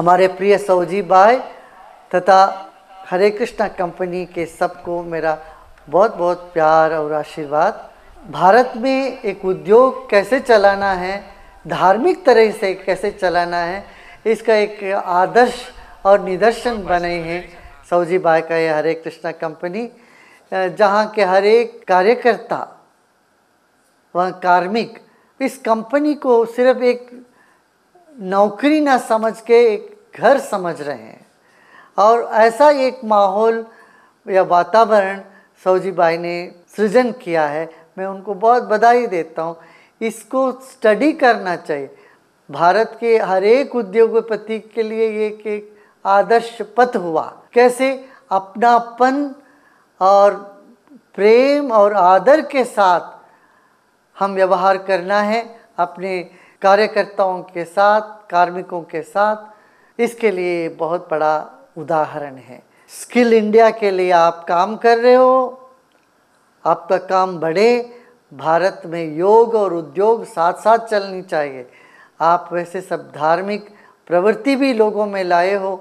हमारे प्रिय सऊजी बाय तथा हरे कृष्णा कंपनी के सबको मेरा बहुत बहुत प्यार और आशीर्वाद भारत में एक उद्योग कैसे चलाना है धार्मिक तरह से कैसे चलाना है इसका एक आदर्श और निदर्शन बने हैं सऊजी बाय का ये हरे कृष्णा कंपनी जहाँ के हर एक कार्यकर्ता वह कार्मिक इस कंपनी को सिर्फ एक नौकरी ना समझ के एक घर समझ रहे हैं और ऐसा एक माहौल या वातावरण सौजी बाई ने सृजन किया है मैं उनको बहुत बधाई देता हूँ इसको स्टडी करना चाहिए भारत के हर एक उद्योगपति के लिए ये एक आदर्श पथ हुआ कैसे अपनापन और प्रेम और आदर के साथ हम व्यवहार करना है अपने कार्यकर्ताओं के साथ कार्मिकों के साथ इसके लिए बहुत बड़ा उदाहरण है स्किल इंडिया के लिए आप काम कर रहे हो आपका काम बढ़े भारत में योग और उद्योग साथ साथ चलनी चाहिए आप वैसे सब धार्मिक प्रवृत्ति भी लोगों में लाए हो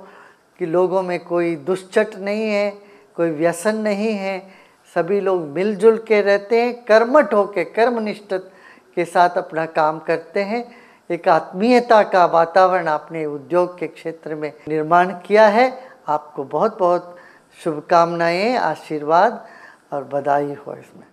कि लोगों में कोई दुश्चट नहीं है कोई व्यसन नहीं है सभी लोग मिलजुल के रहते हैं कर्मठ होके कर्मनिष्ठ के साथ अपना काम करते हैं एक आत्मीयता का वातावरण आपने उद्योग के क्षेत्र में निर्माण किया है आपको बहुत बहुत शुभकामनाएं आशीर्वाद और बधाई हो इसमें